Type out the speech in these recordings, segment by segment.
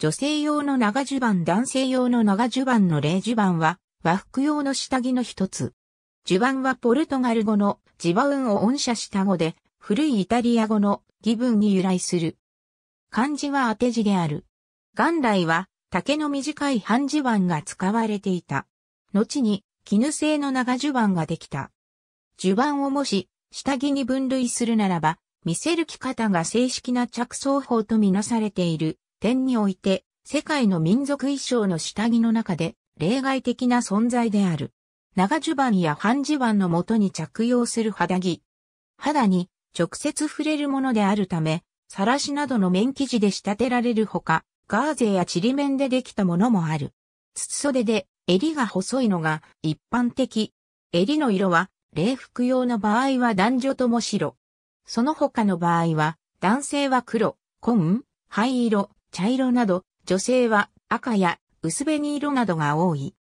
女性用の長襦袢男性用の長襦袢の例襦袢は和服用の下着の一つ。襦袢はポルトガル語のジバウンを音写した語で、古いイタリア語の義分に由来する。漢字は当て字である。元来は竹の短い半襦袢が使われていた。後に絹製の長襦袢ができた。襦袢をもし下着に分類するならば、見せる着方が正式な着想法とみなされている点において、世界の民族衣装の下着の中で、例外的な存在である。長襦袢や半襦袢のもとに着用する肌着。肌に直接触れるものであるため、さらしなどの綿生地で仕立てられるほか、ガーゼやちりめんでできたものもある。筒袖で襟が細いのが一般的。襟の色は、礼服用の場合は男女とも白。その他の場合は、男性は黒、紺、灰色、茶色など、女性は赤や薄紅色などが多い。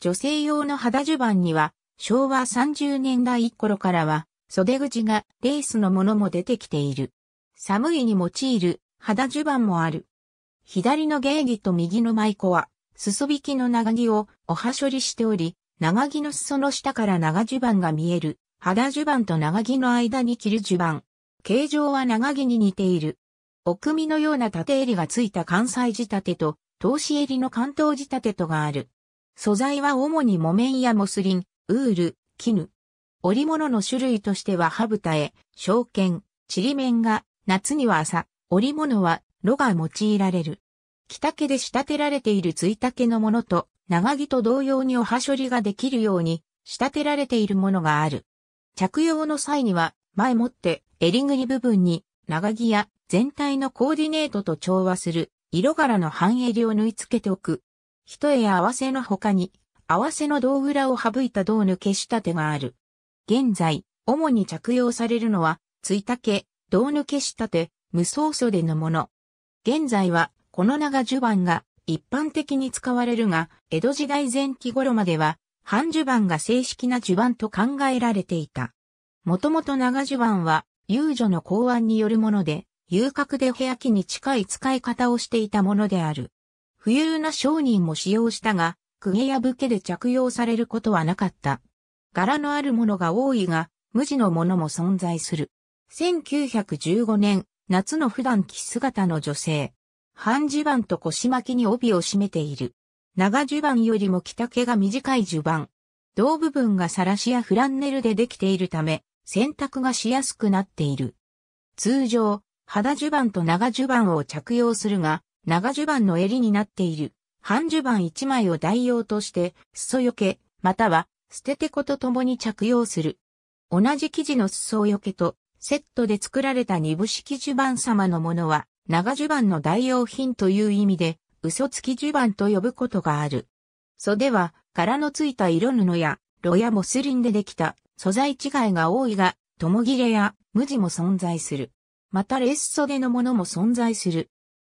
女性用の肌襦袢には、昭和30年代頃からは、袖口がレースのものも出てきている。寒いに用いる肌襦袢もある。左の芸着と右の舞妓は、裾引きの長着をおはしょりしており、長着の裾の下から長襦袢が見える、肌襦袢と長着の間に着る襦袢。形状は長着に似ている。奥身のような縦襟がついた関西仕立てと、投資襟の関東仕立てとがある。素材は主に木綿やモスリン、ウール、絹。織物の種類としては羽豚絵、証券、ちりめんが、夏には朝、織物は、炉が用いられる。着丈で仕立てられているついたけのものと、長木と同様におはしょりができるように、仕立てられているものがある。着用の際には、前もって、襟ぐり部分に、長木や全体のコーディネートと調和する色柄の半襟を縫い付けておく。一重合わせの他に、合わせの胴裏を省いた胴抜け仕立てがある。現在、主に着用されるのは、ついたけ、胴抜け仕立て、無双袖のもの。現在は、この長襦袢が一般的に使われるが、江戸時代前期頃までは、半襦袢が正式な襦袢と考えられていた。もともと長襦袢は、遊女の考案によるもので、遊郭で部屋着に近い使い方をしていたものである。富裕な商人も使用したが、公家や武家で着用されることはなかった。柄のあるものが多いが、無地のものも存在する。1915年、夏の普段着姿の女性。半襦袢と腰巻きに帯を締めている。長襦袢よりも着丈が短い襦袢。胴部分がさらしやフランネルでできているため、洗濯がしやすくなっている。通常、肌襦袢と長襦袢を着用するが、長襦袢の襟になっている、半襦袢1枚を代用として、裾よけ、または、捨ててことともに着用する。同じ生地の裾よけと、セットで作られた二部式襦袢様のものは、長襦袢の代用品という意味で、嘘つき襦袢と呼ぶことがある。袖は、柄のついた色布や、炉やモスリンでできた、素材違いが多いが、共切れや、無地も存在する。またレース袖のものも存在する。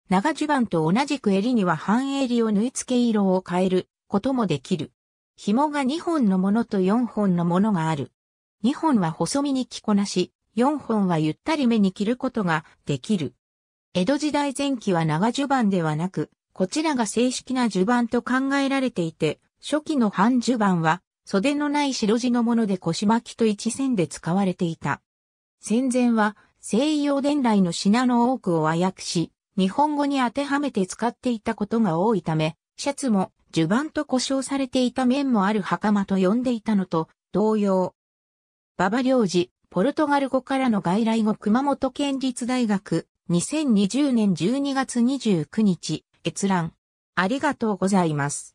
長襦袢と同じく襟には半襟を縫い付け色を変えることもできる。紐が2本のものと4本のものがある。2本は細身に着こなし、4本はゆったりめに着ることができる。江戸時代前期は長襦袢ではなく、こちらが正式な襦袢と考えられていて、初期の半襦袢は袖のない白地のもので腰巻きと一線で使われていた。戦前は西洋伝来の品の多くを和訳し、日本語に当てはめて使っていたことが多いため、シャツも襦袢と呼称されていた面もある袴と呼んでいたのと同様。馬場領事、ポルトガル語からの外来語熊本県立大学、2020年12月29日、閲覧。ありがとうございます。